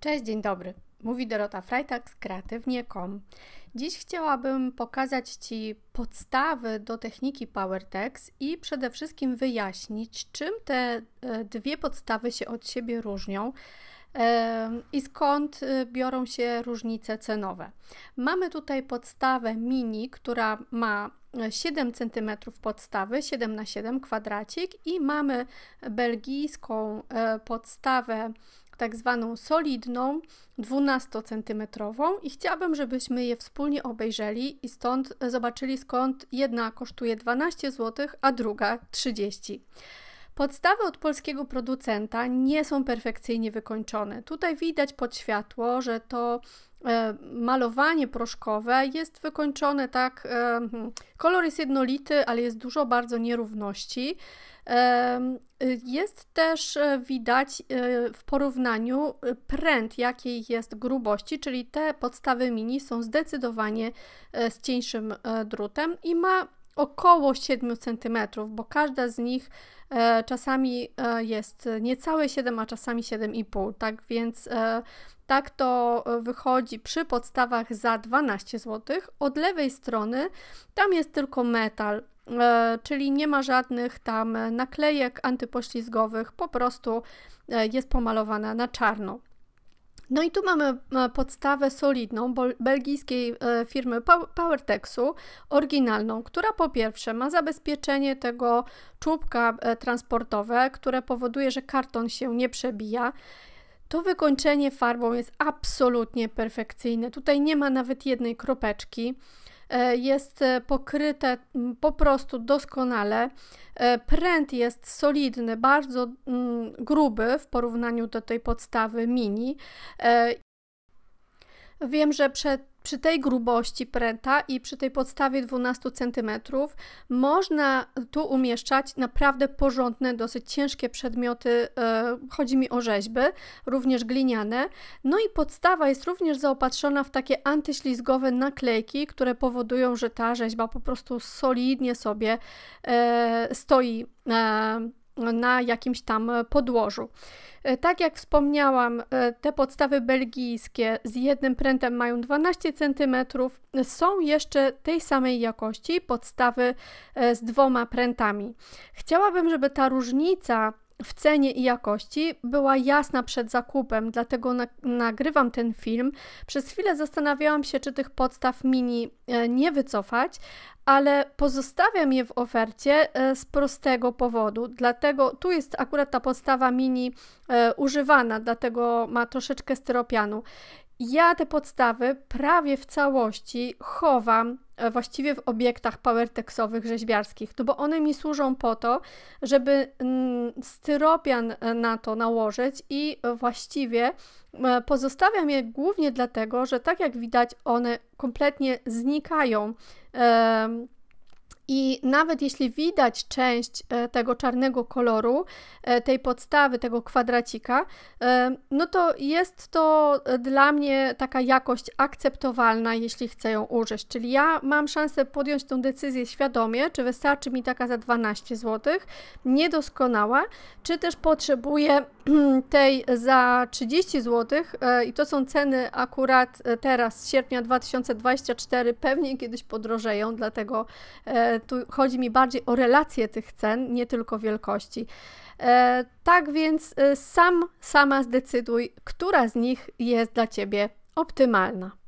Cześć, dzień dobry. Mówi Dorota Freitag z kreatywnie.com. Dziś chciałabym pokazać Ci podstawy do techniki PowerTex i przede wszystkim wyjaśnić, czym te e, dwie podstawy się od siebie różnią e, i skąd e, biorą się różnice cenowe. Mamy tutaj podstawę mini, która ma 7 cm podstawy, 7 na 7 kwadracik i mamy belgijską podstawę tak zwaną solidną, 12 cm i chciałabym, żebyśmy je wspólnie obejrzeli i stąd e, zobaczyli skąd jedna kosztuje 12 zł, a druga 30. Podstawy od polskiego producenta nie są perfekcyjnie wykończone. Tutaj widać pod światło, że to e, malowanie proszkowe jest wykończone tak, e, hmm, kolor jest jednolity, ale jest dużo bardzo nierówności. E, jest też widać w porównaniu pręt jakiej jest grubości, czyli te podstawy mini są zdecydowanie z cieńszym drutem i ma około 7 cm, bo każda z nich e, czasami e, jest niecałe 7, a czasami 7,5. Tak więc e, tak to e, wychodzi przy podstawach za 12 zł. Od lewej strony tam jest tylko metal, e, czyli nie ma żadnych tam naklejek antypoślizgowych, po prostu e, jest pomalowana na czarno. No i tu mamy e, podstawę solidną belgijskiej e, firmy PowerTexu, oryginalną, która po pierwsze ma zabezpieczenie tego czubka e, transportowe, które powoduje, że karton się nie przebija. To wykończenie farbą jest absolutnie perfekcyjne. Tutaj nie ma nawet jednej kropeczki. E, jest e, pokryte po prostu doskonale. E, pręt jest solidny, bardzo gruby w porównaniu do tej podstawy mini. Wiem, że przed przy tej grubości pręta i przy tej podstawie 12 cm można tu umieszczać naprawdę porządne, dosyć ciężkie przedmioty, e, chodzi mi o rzeźby, również gliniane. No i podstawa jest również zaopatrzona w takie antyślizgowe naklejki, które powodują, że ta rzeźba po prostu solidnie sobie e, stoi e, na jakimś tam e, podłożu. E, tak jak wspomniałam, e, te podstawy belgijskie z jednym prętem mają 12 cm. Są jeszcze tej samej jakości podstawy z dwoma prętami. Chciałabym, żeby ta różnica w cenie i jakości była jasna przed zakupem, dlatego na nagrywam ten film. Przez chwilę zastanawiałam się, czy tych podstaw mini e, nie wycofać, ale pozostawiam je w ofercie e, z prostego powodu. Dlatego tu jest akurat ta podstawa mini e, używana, dlatego ma troszeczkę styropianu. Ja te podstawy prawie w całości chowam e, właściwie w obiektach powertexowych rzeźbiarskich, no bo one mi służą po to, żeby mm, styropian e, na to nałożyć i właściwie e, pozostawiam je głównie dlatego, że tak jak widać one kompletnie znikają i nawet jeśli widać część e, tego czarnego koloru, e, tej podstawy, tego kwadracika, e, no to jest to dla mnie taka jakość akceptowalna, jeśli chcę ją użyć. Czyli ja mam szansę podjąć tą decyzję świadomie, czy wystarczy mi taka za 12 zł, niedoskonała, czy też potrzebuję tej za 30 zł i to są ceny akurat teraz z sierpnia 2024, pewnie kiedyś podrożeją, dlatego tu chodzi mi bardziej o relację tych cen, nie tylko wielkości. E, tak więc e, sam sama zdecyduj, która z nich jest dla ciebie optymalna.